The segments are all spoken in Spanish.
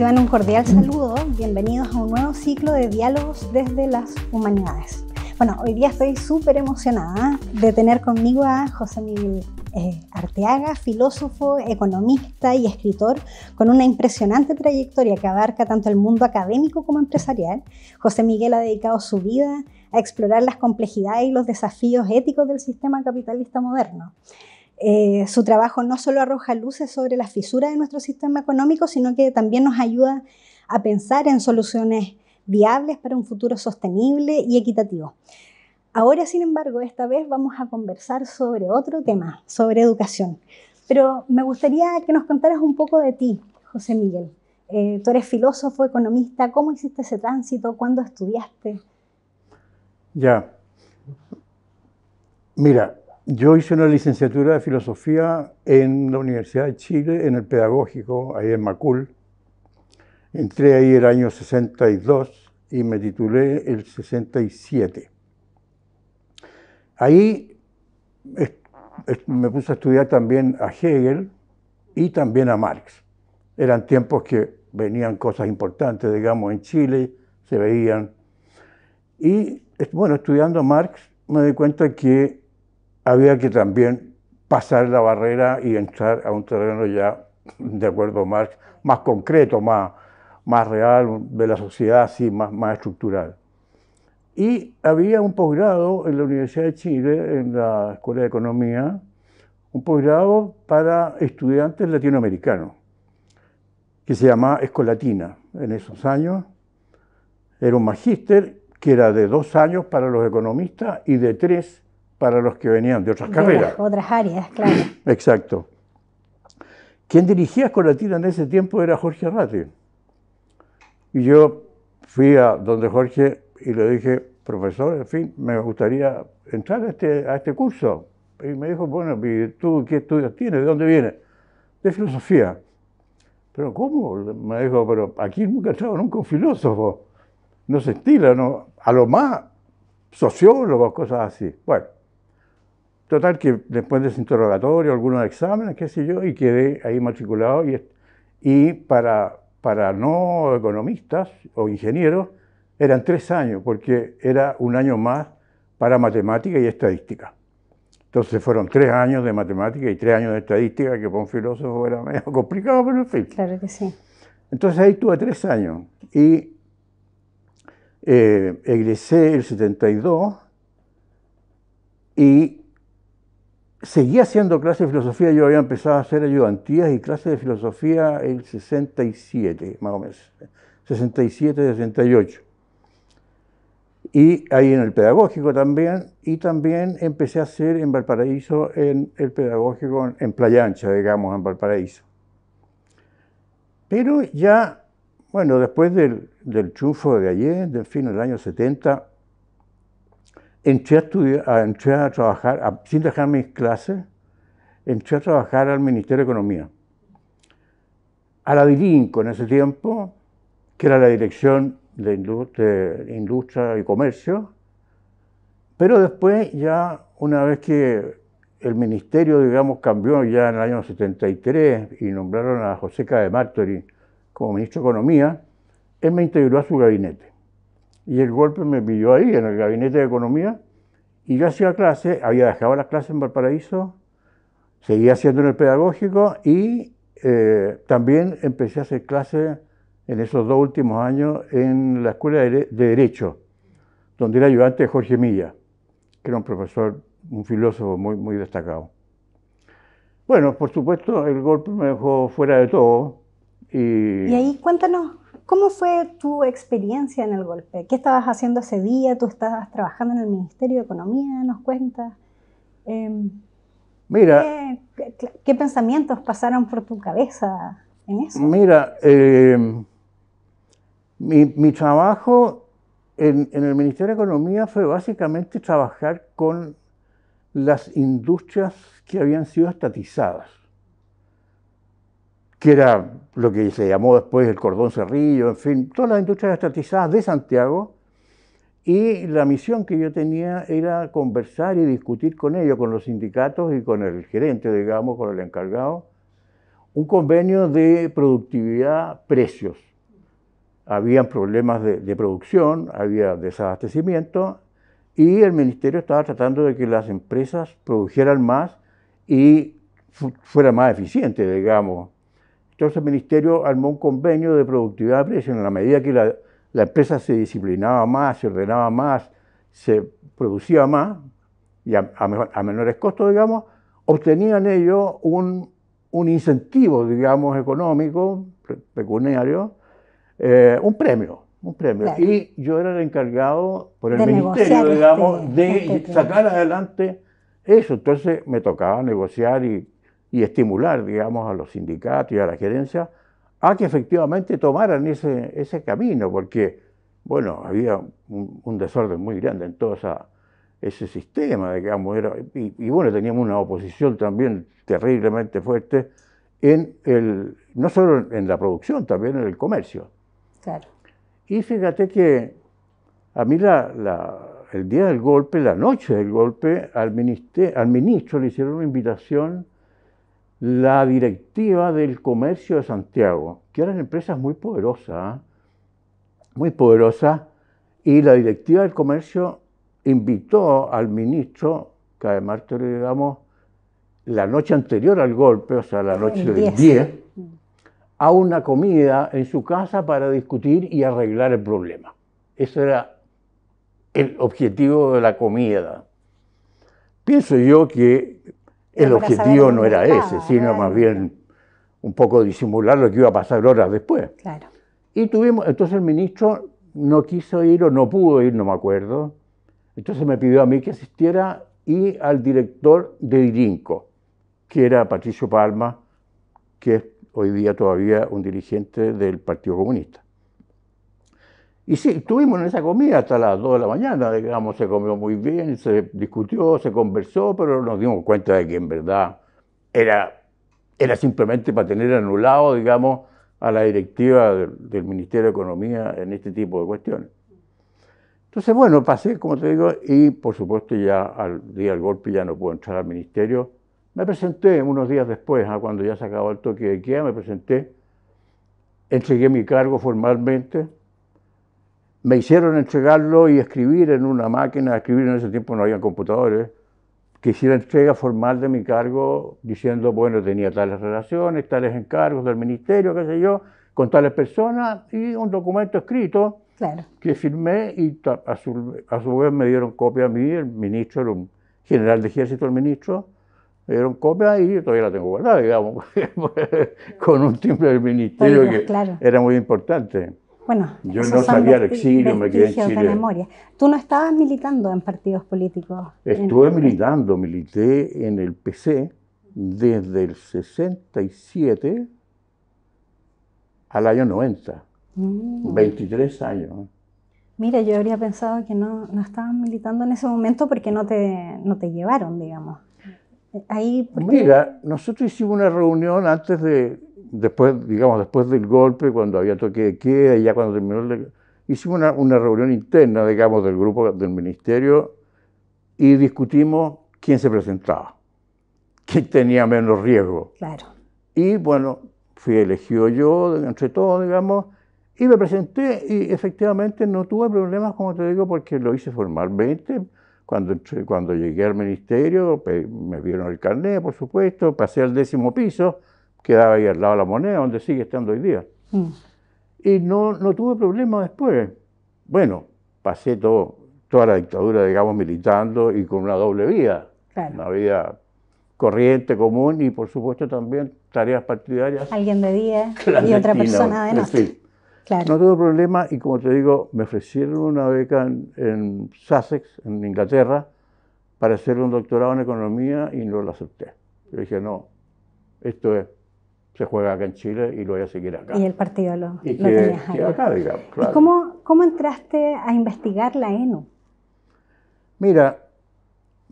reciban un cordial saludo. Bienvenidos a un nuevo ciclo de diálogos desde las humanidades. Bueno, hoy día estoy súper emocionada de tener conmigo a José Miguel eh, Arteaga, filósofo, economista y escritor con una impresionante trayectoria que abarca tanto el mundo académico como empresarial. José Miguel ha dedicado su vida a explorar las complejidades y los desafíos éticos del sistema capitalista moderno. Eh, su trabajo no solo arroja luces sobre las fisuras de nuestro sistema económico, sino que también nos ayuda a pensar en soluciones viables para un futuro sostenible y equitativo. Ahora, sin embargo, esta vez vamos a conversar sobre otro tema, sobre educación. Pero me gustaría que nos contaras un poco de ti, José Miguel. Eh, tú eres filósofo, economista, ¿cómo hiciste ese tránsito? ¿Cuándo estudiaste? Ya. Mira, yo hice una licenciatura de filosofía en la Universidad de Chile, en el pedagógico, ahí en Macul. Entré ahí el año 62 y me titulé el 67. Ahí me puse a estudiar también a Hegel y también a Marx. Eran tiempos que venían cosas importantes, digamos, en Chile, se veían. Y bueno, estudiando a Marx me di cuenta que había que también pasar la barrera y entrar a un terreno ya, de acuerdo, más, más concreto, más, más real, de la sociedad así, más, más estructural. Y había un posgrado en la Universidad de Chile, en la Escuela de Economía, un posgrado para estudiantes latinoamericanos, que se llamaba Escolatina en esos años. Era un magíster que era de dos años para los economistas y de tres para los que venían de otras carreras. otras áreas, claro. Exacto. Quien dirigía Escolatina en ese tiempo era Jorge Arrate. Y yo fui a donde Jorge y le dije, profesor, en fin, me gustaría entrar a este, a este curso. Y me dijo, bueno, ¿tú qué estudios tienes? ¿De dónde vienes? De filosofía. Pero ¿cómo? Me dijo, pero aquí nunca estado nunca un filósofo. No se estila, ¿no? A lo más sociólogos, cosas así. Bueno, Total que después de ese interrogatorio, algunos exámenes, qué sé yo, y quedé ahí matriculado y, y para, para no economistas o ingenieros eran tres años, porque era un año más para matemática y estadística. Entonces fueron tres años de matemática y tres años de estadística, que para un filósofo era medio complicado, pero en fin. Claro que sí. Entonces ahí tuve tres años y eh, egresé el 72 y seguía haciendo clases de filosofía, yo había empezado a hacer ayudantías y clases de filosofía el 67, más o menos, 67, 68. Y ahí en el pedagógico también, y también empecé a hacer en Valparaíso, en el pedagógico, en Playa Ancha, digamos, en Valparaíso. Pero ya, bueno, después del, chufo de ayer, del fin, del año 70, entré a, trabajar, sin dejar mis clases, entré a trabajar al Ministerio de Economía. A la DIRINCO en ese tiempo, que era la Dirección de, Industria y Comercio, pero después ya una vez que el ministerio, digamos, cambió ya en el año 73 y nombraron a José Cade de Martori como ministro de Economía, él me integró a su gabinete. Y el golpe me pilló ahí, en el gabinete de economía. Y yo hacía clases, había dejado las clases en Valparaíso, seguía haciendo en el pedagógico y eh, también empecé a hacer clases en esos dos últimos años en la Escuela de Derecho, donde era ayudante de Jorge Milla, que era un profesor, un filósofo muy, muy destacado. Bueno, por supuesto, el golpe me dejó fuera de todo. ¿Y ahí cuéntanos, ¿Cómo fue tu experiencia en el golpe? ¿Qué estabas haciendo ese día? ¿Tú estabas trabajando en el Ministerio de Economía? ¿Nos cuentas? Em, mira, ¿qué, qué, pensamientos pasaron por tu cabeza en eso? Mira, em, mi, trabajo en el Ministerio de Economía fue básicamente trabajar con las industrias que habían sido estatizadas que era lo que se llamó después el cordón cerrillo, en fin, todas las industrias estatizadas de Santiago, y la misión que yo tenía era conversar y discutir con ellos, con los sindicatos y con el gerente, digamos, con el encargado, un convenio de productividad-precios. Habían problemas de, producción, había desabastecimiento, y el ministerio estaba tratando de que las empresas produjeran más y fuera más eficiente, digamos, entonces el ministerio armó un convenio de productividad de precios. En la medida que la, la empresa se disciplinaba más, se ordenaba más, se producía más y a, menores costos, digamos, obtenían ellos un, un incentivo, digamos, económico, pecuniario, eh, un premio, un premio. Y yo era el encargado por el ministerio, digamos, de este sacar adelante eso. Entonces me tocaba negociar y y estimular, digamos, a los sindicatos y a la gerencia a que efectivamente tomaran ese, ese camino, porque, bueno, había un, desorden muy grande en todo ese sistema, digamos, era, y, bueno, teníamos una oposición también terriblemente fuerte, en el, no solo en la producción, también en el comercio. Claro. Y fíjate que a mí el día del golpe, la noche del golpe, al, al ministro le hicieron una invitación la directiva del comercio de Santiago, que eran empresas muy poderosas, muy poderosas, y la directiva del comercio invitó al ministro, que además digamos, la noche anterior al golpe, o sea, la noche del 10, a una comida en su casa para discutir y arreglar el problema. Ese era el objetivo de la comida. Pienso yo que el objetivo no era ese, sino más bien un poco disimular lo que iba a pasar horas después. Claro. Y tuvimos, entonces el ministro no quiso ir o no pudo ir, no me acuerdo. Entonces me pidió a mí que asistiera y al director de Irinco, que era Patricio Palma, que es hoy día todavía un dirigente del Partido Comunista. Y sí, estuvimos en esa comida hasta las 2 de la mañana, digamos, se comió muy bien, se discutió, se conversó, pero nos dimos cuenta de que en verdad era, era simplemente para tener anulado, digamos, a la directiva del, Ministerio de Economía en este tipo de cuestiones. Entonces, bueno, pasé, como te digo, y por supuesto ya al día del golpe ya no pude entrar al ministerio. Me presenté unos días después, ah, cuando ya se acabó el toque de queda, me presenté, entregué mi cargo formalmente me hicieron entregarlo y escribir en una máquina, escribir en ese tiempo no había computadores, que hiciera entrega formal de mi cargo diciendo, bueno, tenía tales relaciones, tales encargos del ministerio, qué sé yo, con tales personas y un documento escrito que firmé y a su, vez me dieron copia a mí, el ministro, el general de ejército, el ministro, me dieron copia y todavía la tengo guardada, digamos, con un timbre del ministerio que era muy importante. Bueno, yo no salí al exilio, me quedé en Chile. memoria. Tú no estabas militando en partidos políticos. Estuve militando, milité en el PC desde el 67 al año 90. 23 mm. años. Mira, yo habría pensado que no, no estabas militando en ese momento porque no te, no te llevaron, digamos. Eh, ahí, Mira, nosotros hicimos una reunión antes de después, digamos, después del golpe, cuando había toque de queda y ya cuando terminó Hicimos una, una reunión interna, digamos, del grupo del ministerio y discutimos quién se presentaba, quién tenía menos riesgo. Claro. Y bueno, fui elegido yo, entre todos, digamos, y me presenté y efectivamente no tuve problemas, como te digo, porque lo hice formalmente. Cuando, cuando llegué al ministerio, me vieron el carnet, por supuesto, pasé al décimo piso quedaba ahí al lado de la moneda, donde sigue estando hoy día. Mm. Y no, no tuve problema después. Bueno, pasé todo, toda la dictadura, digamos, militando y con una doble vida. Una vida corriente, común y por supuesto también tareas partidarias. Alguien de día y otra persona de noche. No tuve problema y como te digo, me ofrecieron una beca en, Sussex, en Inglaterra, para hacer un doctorado en economía y no lo acepté. Yo dije, no, esto es se juega acá en Chile y lo voy a seguir acá. Y el partido lo, lo acá, Claro. ¿Y cómo, cómo entraste a investigar la ENU? Mira,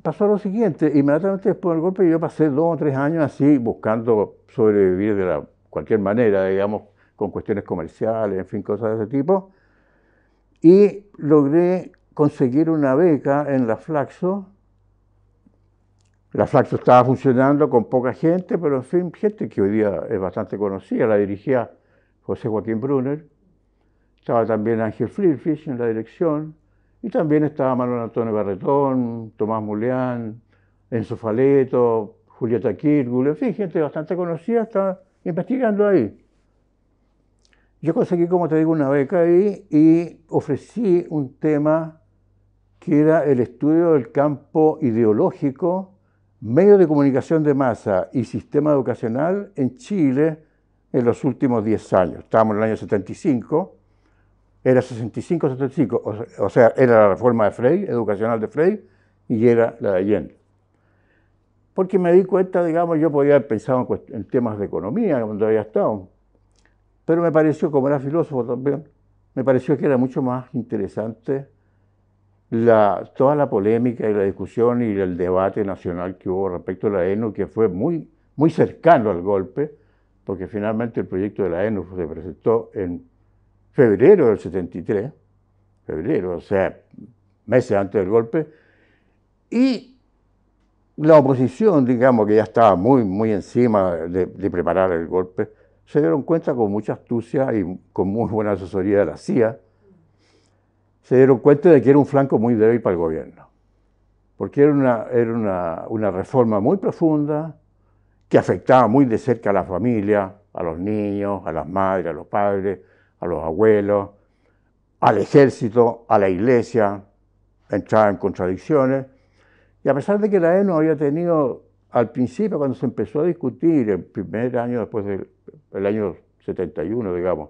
pasó lo siguiente, inmediatamente después del golpe yo pasé dos o tres años así buscando sobrevivir de la, cualquier manera, digamos, con cuestiones comerciales, en fin, cosas de ese tipo. Y logré conseguir una beca en la Flaxo la Flaxo estaba funcionando con poca gente, pero en fin, gente que hoy día es bastante conocida. La dirigía José Joaquín Brunner. Estaba también Ángel Flirfish en la dirección. Y también estaba Manuel Antonio Barretón, Tomás Muleán, Enzo Faleto, Julieta Kirgul, en fin, gente bastante conocida estaba investigando ahí. Yo conseguí, como te digo, una beca ahí y ofrecí un tema que era el estudio del campo ideológico Medios de comunicación de masa y sistema educacional en Chile en los últimos 10 años. Estábamos en el año 75, era 65-75, o sea, era la reforma de Frey, educacional de Frey, y era la de Allende. Porque me di cuenta, digamos, yo podía haber pensado en, temas de economía cuando había estado, pero me pareció, como era filósofo también, me pareció que era mucho más interesante toda la polémica y la discusión y el debate nacional que hubo respecto a la ENU, que fue muy, muy cercano al golpe, porque finalmente el proyecto de la ENU se presentó en febrero del 73, febrero, o sea, meses antes del golpe, y la oposición, digamos, que ya estaba muy, muy encima de preparar el golpe, se dieron cuenta con mucha astucia y con muy buena asesoría de la CIA, se dieron cuenta de que era un flanco muy débil para el gobierno, porque era una, era una, una reforma muy profunda que afectaba muy de cerca a la familia, a los niños, a las madres, a los padres, a los abuelos, al ejército, a la iglesia, entraba en contradicciones. Y a pesar de que la ENO había tenido al principio, cuando se empezó a discutir, el primer año después del el año 71, digamos,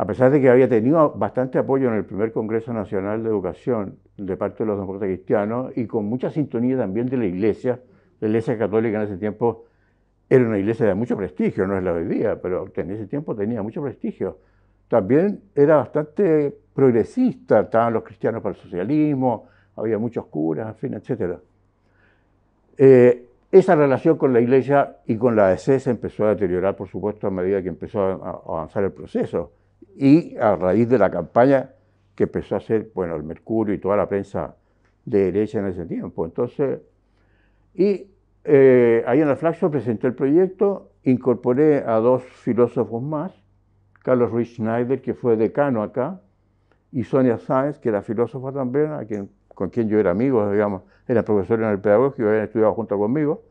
a pesar de que había tenido bastante apoyo en el primer Congreso Nacional de Educación de parte de los demócratas cristianos y con mucha sintonía también de la Iglesia, la Iglesia Católica en ese tiempo era una iglesia de mucho prestigio, no es la de hoy día, pero en ese tiempo tenía mucho prestigio. También era bastante progresista, estaban los cristianos para el socialismo, había muchos curas, fin, etc. Eh, esa relación con la iglesia y con la ADC se empezó a deteriorar, por supuesto, a medida que empezó a avanzar el proceso. Y a raíz de la campaña que empezó a hacer, bueno, el Mercurio y toda la prensa de derecha en ese tiempo. Entonces, y eh, ahí en la Flaxo presenté el proyecto, incorporé a dos filósofos más, Carlos Ruiz Schneider, que fue decano acá, y Sonia Sáenz, que era filósofa también, a quien, con quien yo era amigo, digamos, era profesor en el pedagógico, había estudiado junto conmigo.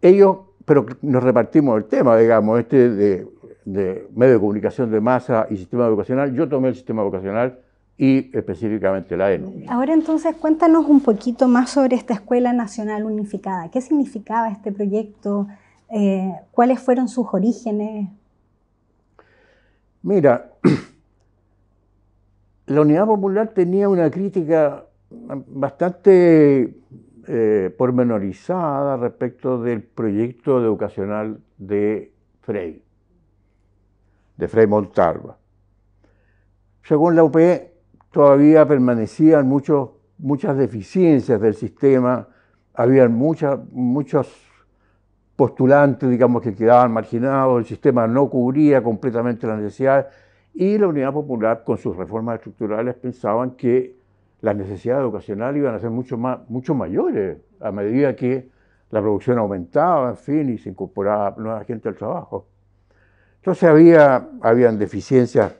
Ellos, pero nos repartimos el tema, digamos, este de de medio de comunicación de masa y sistema educacional, yo tomé el sistema Educacional y específicamente la ENU. Ahora entonces cuéntanos un poquito más sobre esta Escuela Nacional Unificada. ¿Qué significaba este proyecto? Eh, ¿Cuáles fueron sus orígenes? Mira, la Unidad Popular tenía una crítica bastante eh, pormenorizada respecto del proyecto educacional de Frey de Fray Montalva. Según la UP, todavía permanecían muchos, muchas deficiencias del sistema, había muchas, muchos postulantes, digamos, que quedaban marginados, el sistema no cubría completamente las necesidades y la Unidad Popular, con sus reformas estructurales, pensaban que las necesidades educacionales iban a ser mucho, más, mucho mayores a medida que la producción aumentaba, en fin, y se incorporaba nueva gente al trabajo. Entonces había, habían deficiencias,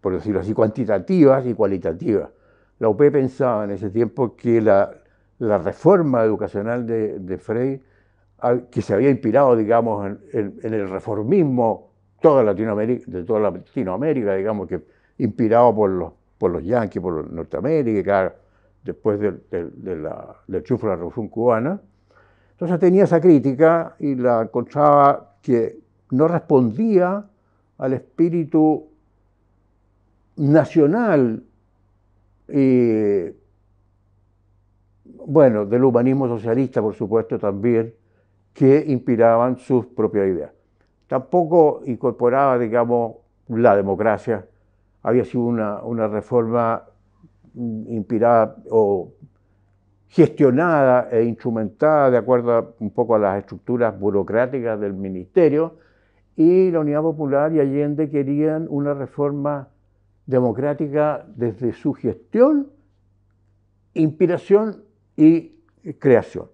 por decirlo así, cuantitativas y cualitativas. La UP pensaba en ese tiempo que la, reforma educacional de, Frey, ah, que se había inspirado, digamos, en, el reformismo toda Latinoamérica, de toda Latinoamérica, digamos, que inspirado por los, por los yanquis, por norteamérica, después de, la, del triunfo de la Revolución Cubana. Entonces tenía esa crítica y la encontraba que no respondía al espíritu nacional, y, eh, bueno, del humanismo socialista, por supuesto, también, que inspiraban sus propias ideas. Tampoco incorporaba, digamos, la democracia. Había sido una, reforma inspirada o gestionada e instrumentada de acuerdo un poco a las estructuras burocráticas del ministerio, y la Unidad Popular y Allende querían una reforma democrática desde su gestión, inspiración y creación.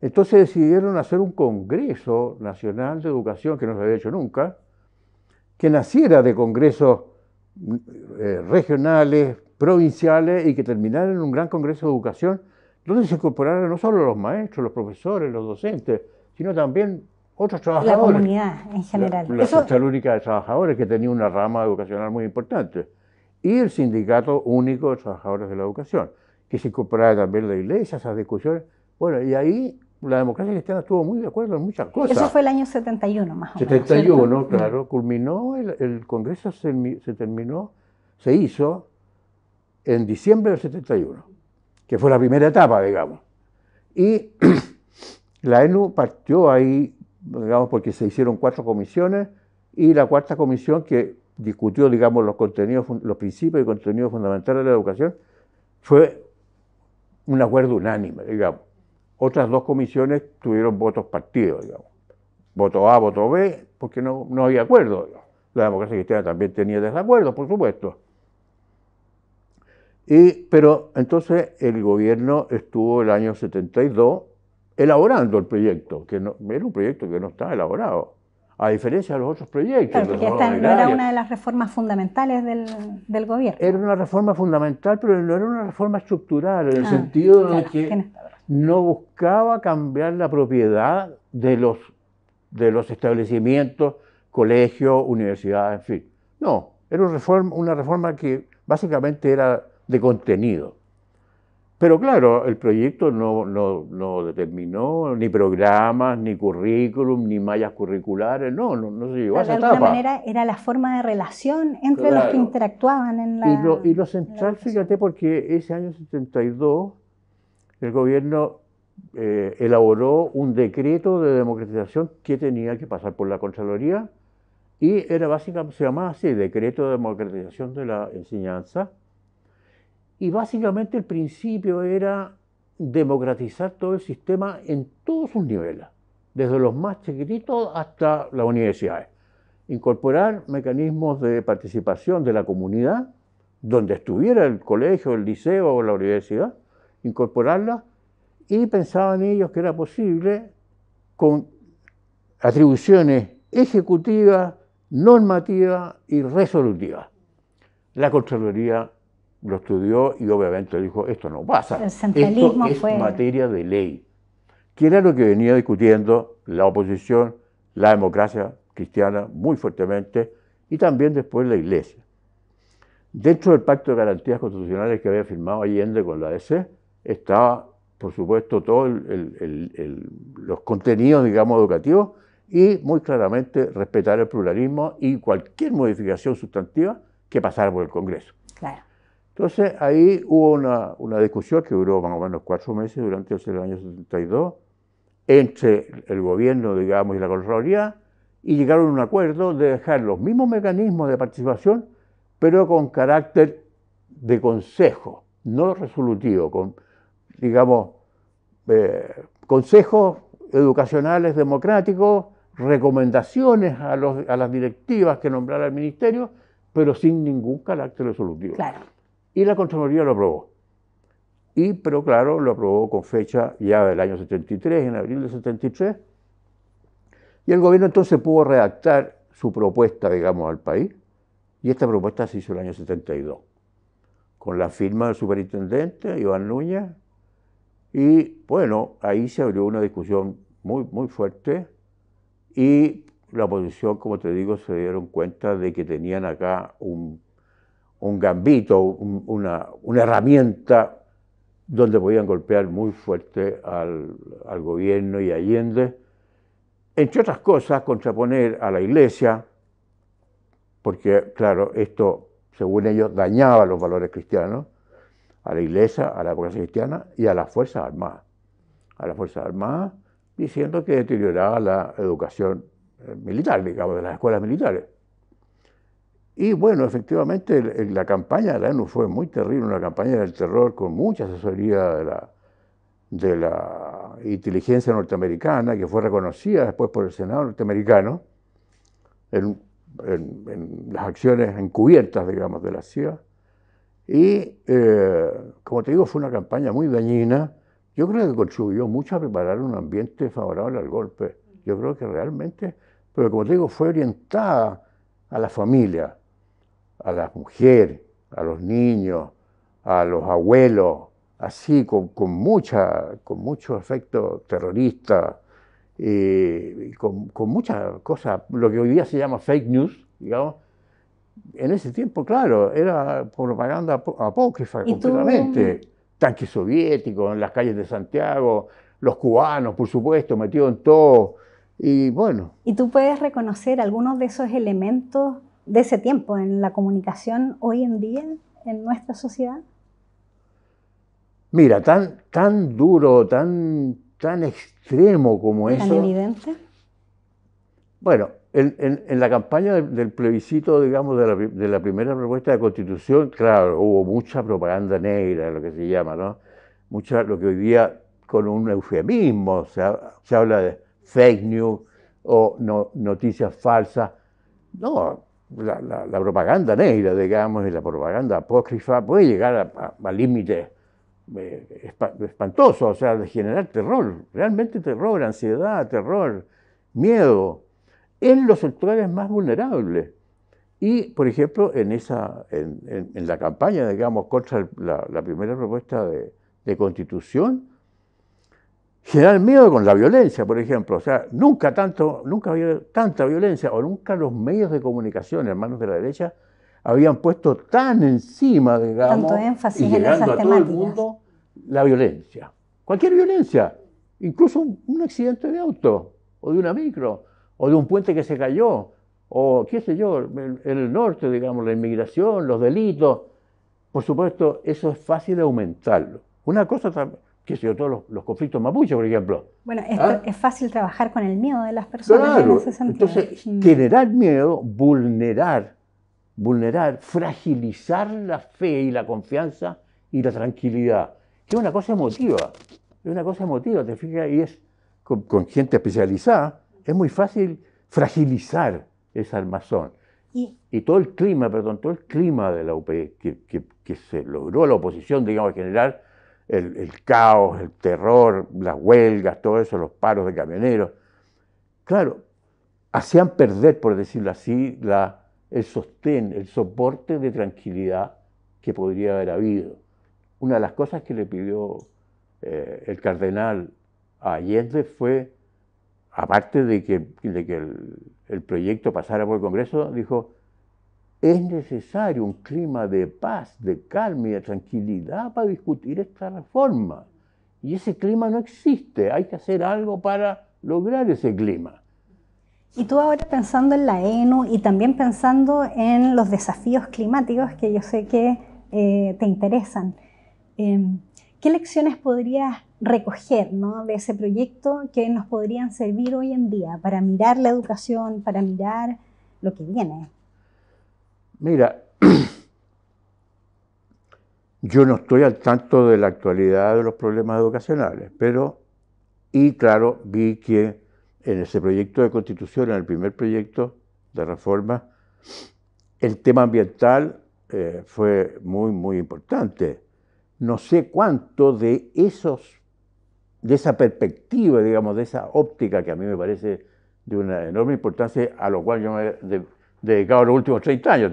Entonces decidieron hacer un Congreso Nacional de Educación, que no se había hecho nunca, que naciera de congresos eh, regionales, provinciales y que terminara en un gran Congreso de Educación, donde se incorporaran no solo los maestros, los profesores, los docentes, sino también otros trabajadores. La comunidad en general. La, la Única de Trabajadores, que tenía una rama educacional muy importante. Y el Sindicato Único de Trabajadores de la Educación, que se incorporaba también la iglesia, esas discusiones. Bueno, y ahí la democracia cristiana estuvo muy de acuerdo en muchas cosas. Eso fue el año 71, más o 71, menos. 71, claro. Culminó, el, Congreso se, terminó, se hizo en diciembre del 71, que fue la primera etapa, digamos. Y la ENU partió ahí digamos, porque se hicieron cuatro comisiones y la cuarta comisión que discutió, digamos, los contenidos, los principios y contenidos fundamentales de la educación, fue un acuerdo unánime, digamos. Otras dos comisiones tuvieron votos partidos, digamos. Voto A, voto B, porque no, no había acuerdo. La democracia cristiana también tenía desacuerdos, por supuesto. pero entonces el gobierno estuvo el año 72 elaborando el proyecto, que no, era un proyecto que no estaba elaborado, a diferencia de los otros proyectos. Claro, porque esta no era una de las reformas fundamentales del, gobierno. Era una reforma fundamental, pero no era una reforma estructural, en el ah, sentido de que no buscaba cambiar la propiedad de los, establecimientos, colegios, universidades, en fin. No, era una reforma, una reforma que básicamente era de contenido. Pero claro, el proyecto no, no, no, determinó ni programas, ni currículum, ni mallas curriculares, no, no, no se llevó a esa etapa. De alguna manera era la forma de relación entre los que interactuaban en la... Y lo, central, fíjate, porque ese año 72 el gobierno eh, elaboró un decreto de democratización que tenía que pasar por la Contraloría y era básicamente, se llamaba así, decreto de democratización de la enseñanza, y básicamente el principio era democratizar todo el sistema en todos sus niveles, desde los más chiquititos hasta las universidades. Incorporar mecanismos de participación de la comunidad, donde estuviera el colegio, el liceo o la universidad, incorporarla, y pensaban ellos que era posible con atribuciones ejecutivas, normativas y resolutivas. La Contraloría lo estudió y obviamente dijo, esto no pasa. El centralismo esto es materia de ley. Que era lo que venía discutiendo la oposición, la democracia cristiana muy fuertemente y también después la iglesia. Dentro del pacto de garantías constitucionales que había firmado Allende con la DC estaba, por supuesto, todos los contenidos, digamos, educativos y muy claramente respetar el pluralismo y cualquier modificación sustantiva que pasara por el Congreso. Entonces ahí hubo una, discusión que duró más o menos cuatro meses durante el año 72 entre el gobierno, digamos, y la Contraloría y llegaron a un acuerdo de dejar los mismos mecanismos de participación, pero con carácter de consejo, no resolutivo, con, digamos, eh, consejos educacionales democráticos, recomendaciones a, a las directivas que nombrara el ministerio, pero sin ningún carácter resolutivo. Claro. Y la Contraloría lo aprobó. Y, pero claro, lo aprobó con fecha ya del año 73, en abril del 73. Y el gobierno entonces pudo redactar su propuesta, digamos, al país. Y esta propuesta se hizo el año 72, con la firma del superintendente Iván Núñez. Y bueno, ahí se abrió una discusión muy, muy fuerte. Y la oposición, como te digo, se dieron cuenta de que tenían acá un un gambito, una, una, herramienta donde podían golpear muy fuerte al, gobierno y a Allende, entre otras cosas, contraponer a la iglesia, porque claro, esto, según ellos, dañaba los valores cristianos, a la iglesia, a la democracia cristiana y a las Fuerzas Armadas. A las Fuerzas Armadas diciendo que deterioraba la educación eh, militar, digamos, de las escuelas militares. Y bueno, efectivamente la campaña de la ENU fue muy terrible, una campaña del terror con mucha asesoría de la, de la inteligencia norteamericana, que fue reconocida después por el Senado norteamericano, en, las acciones encubiertas, digamos, de la CIA. Y, eh, como te digo, fue una campaña muy dañina. Yo creo que contribuyó mucho a preparar un ambiente favorable al golpe. Yo creo que realmente, pero como te digo, fue orientada a la familia, a las mujeres, a los niños, a los abuelos, así con, mucha, con mucho efecto terrorista, eh, con, muchas cosas, lo que hoy día se llama fake news, digamos, en ese tiempo, claro, era propaganda apócrifa completamente. Tanques soviéticos en las calles de Santiago, los cubanos, por supuesto, metido en todo. Y bueno. ¿Y tú puedes reconocer algunos de esos elementos de ese tiempo en la comunicación hoy en día en nuestra sociedad? Mira, tan, tan duro, tan, tan extremo como es. eso. Tan evidente. Bueno, en, la campaña del, plebiscito, digamos, de la, primera propuesta de Constitución, claro, hubo mucha propaganda negra, lo que se llama, ¿no? Mucha, lo que hoy día con un eufemismo se, se habla de fake news o noticias falsas. No, la, la, propaganda negra, digamos, y la propaganda apócrifa puede llegar a, límites eh, espantoso, espantosos, o sea, de generar terror, realmente terror, ansiedad, terror, miedo, en los sectores más vulnerables. Y, por ejemplo, en, esa, en, la campaña, digamos, contra la, primera propuesta de constitución, generar miedo con la violencia, por ejemplo. O sea, nunca, tanto, nunca había tanta violencia o nunca los medios de comunicación, hermanos de la derecha, habían puesto tan encima, digamos, énfasis a todo el mundo la violencia. Cualquier violencia, incluso un, accidente de auto, o de una micro, o de un puente que se cayó, o qué sé yo, en el, norte, digamos, la inmigración, los delitos. Por supuesto, eso es fácil de aumentarlo. Una cosa también qué sé yo, todos los, conflictos mapuches, por ejemplo. Bueno, ¿Ah? es, fácil trabajar con el miedo de las personas claro. Entonces, generar miedo, vulnerar, vulnerar, fragilizar la fe y la confianza y la tranquilidad, es una cosa emotiva, es una cosa emotiva, te fijas, y es con, gente especializada, es muy fácil fragilizar ese armazón. Y, todo el clima, perdón, todo el clima de la UP que, se logró la oposición, digamos, generar, el, caos, el terror, las huelgas, todo eso, los paros de camioneros. Claro, hacían perder, por decirlo así, el sostén, el soporte de tranquilidad que podría haber habido. Una de las cosas que le pidió eh, el cardenal a Allende fue, aparte de que, el proyecto pasara por el Congreso, dijo, es necesario un clima de paz, de calma y de tranquilidad para discutir esta reforma. Y ese clima no existe. Hay que hacer algo para lograr ese clima. Y tú ahora pensando en la ENU y también pensando en los desafíos climáticos que yo sé que eh, te interesan, em, ¿qué lecciones podrías recoger de ese proyecto que nos podrían servir hoy en día para mirar la educación, para mirar lo que viene? Mira, yo no estoy al tanto de la actualidad de los problemas educacionales, pero, y claro, vi que en ese proyecto de constitución, en el primer proyecto de reforma, el tema ambiental eh, fue muy, muy importante. No sé cuánto de esos, de esa perspectiva, digamos, de esa óptica que a mí me parece de una enorme importancia, a lo cual yo me, dedicado los últimos 30 años.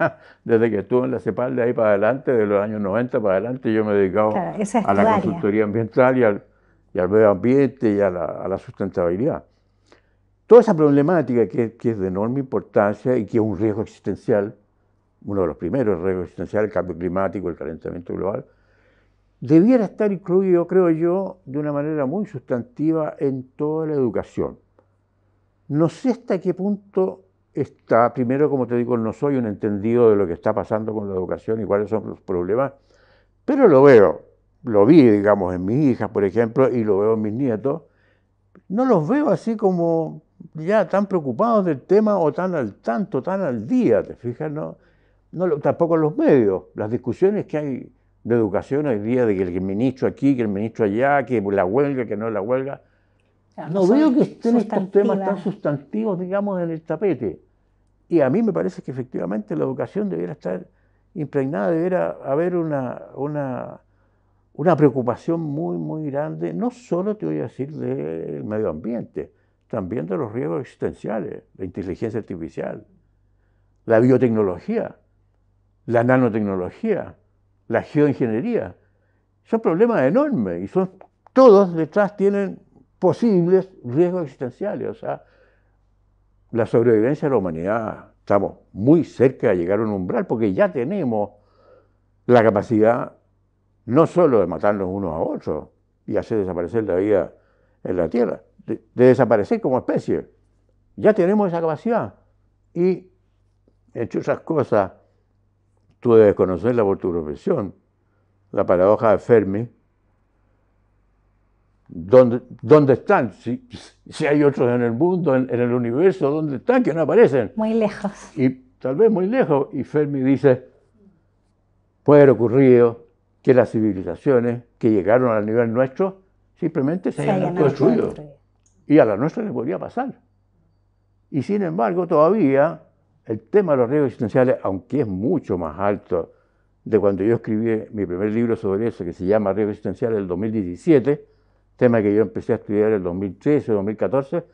Desde que estuve en la CEPAL de ahí para adelante, de los años 90 para adelante, yo me he dedicado a la consultoría ambiental y al, medio ambiente y a la, sustentabilidad. Toda esa problemática que, que, es de enorme importancia y que es un riesgo existencial, uno de los primeros riesgos existenciales, el cambio climático, el calentamiento global, debiera estar incluido, creo yo, de una manera muy sustantiva en toda la educación. No sé hasta qué punto está, primero, como te digo, no soy un entendido de lo que está pasando con la educación y cuáles son los problemas, pero lo veo, lo vi, digamos, en mis hijas, por ejemplo, y lo veo en mis nietos, no los veo así como ya tan preocupados del tema o tan al tanto, tan al día, ¿te fijas? No, tampoco los medios, las discusiones que hay de educación hoy día, de que el ministro aquí, que el ministro allá, que la huelga, que no la huelga, no, veo que estén estos temas tan sustantivos, digamos, en el tapete. Y a mí me parece que efectivamente la educación debería estar impregnada, debería haber una, una, una preocupación muy, muy grande, no solo, te voy a decir, del medio ambiente, también de los riesgos existenciales, la inteligencia artificial, la biotecnología, la nanotecnología, la geoingeniería. Son problemas enormes y son, todos detrás tienen posibles riesgos existenciales. O sea, la sobrevivencia de la humanidad, estamos muy cerca de llegar a un umbral porque ya tenemos la capacidad no solo de matarnos unos a otros y hacer desaparecer la vida en la Tierra, de, desaparecer como especie. Ya tenemos esa capacidad. Y, hecho esas cosas, tú debes conocerla por tu profesión, la paradoja de Fermi, ¿Dónde, ¿Dónde, están? Si, hay otros en el mundo, en, el universo, ¿dónde están que no aparecen? Muy lejos. Y tal vez muy lejos. Y Fermi dice, puede haber ocurrido que las civilizaciones que llegaron al nivel nuestro simplemente se, hayan construido. Y a la nuestra le podría pasar. Y sin embargo, todavía el tema de los riesgos existenciales, aunque es mucho más alto de cuando yo escribí mi primer libro sobre eso, que se llama riesgo existencial del 2017, tema que yo empecé a estudiar en el 2013, 2014,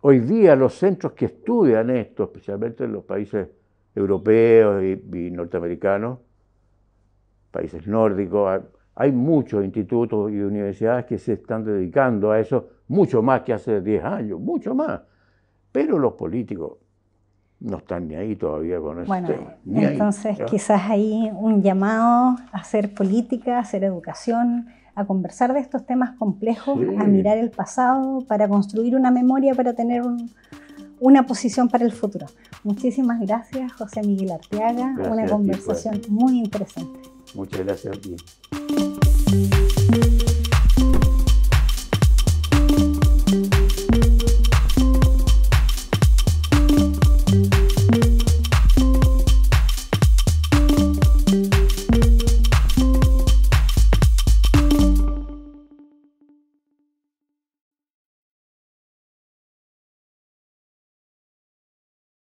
hoy día los centros que estudian esto, especialmente en los países europeos y, norteamericanos, países nórdicos, hay muchos institutos y universidades que se están dedicando a eso, mucho más que hace 10 años, mucho más. Pero los políticos no están ni ahí todavía con eso. Bueno, entonces quizás hay un llamado a hacer política, a hacer educación, a conversar de estos temas complejos, a mirar el pasado, para construir una memoria, para tener una posición para el futuro. Muchísimas gracias, José Miguel Arteaga. una conversación muy interesante. Muchas gracias a ti.